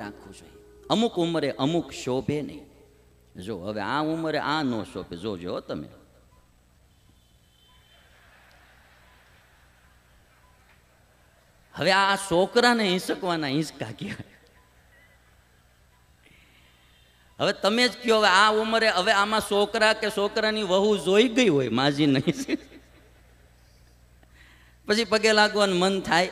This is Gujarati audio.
રાખવું જોઈએ અમુક ઉંમરે અમુક શોભે નહીં જો હવે આ ઉંમરે આ ન શોભે જોજો તમે હવે આ છોકરાને હિંસકવાના હિંસકા કહેવાય હવે તમે જ કહો હવે આ ઉંમરે હવે આમાં છોકરા કે છોકરાની વહુ જોઈ ગઈ હોય માજી નહીં પછી પગે લાગવાનું મન થાય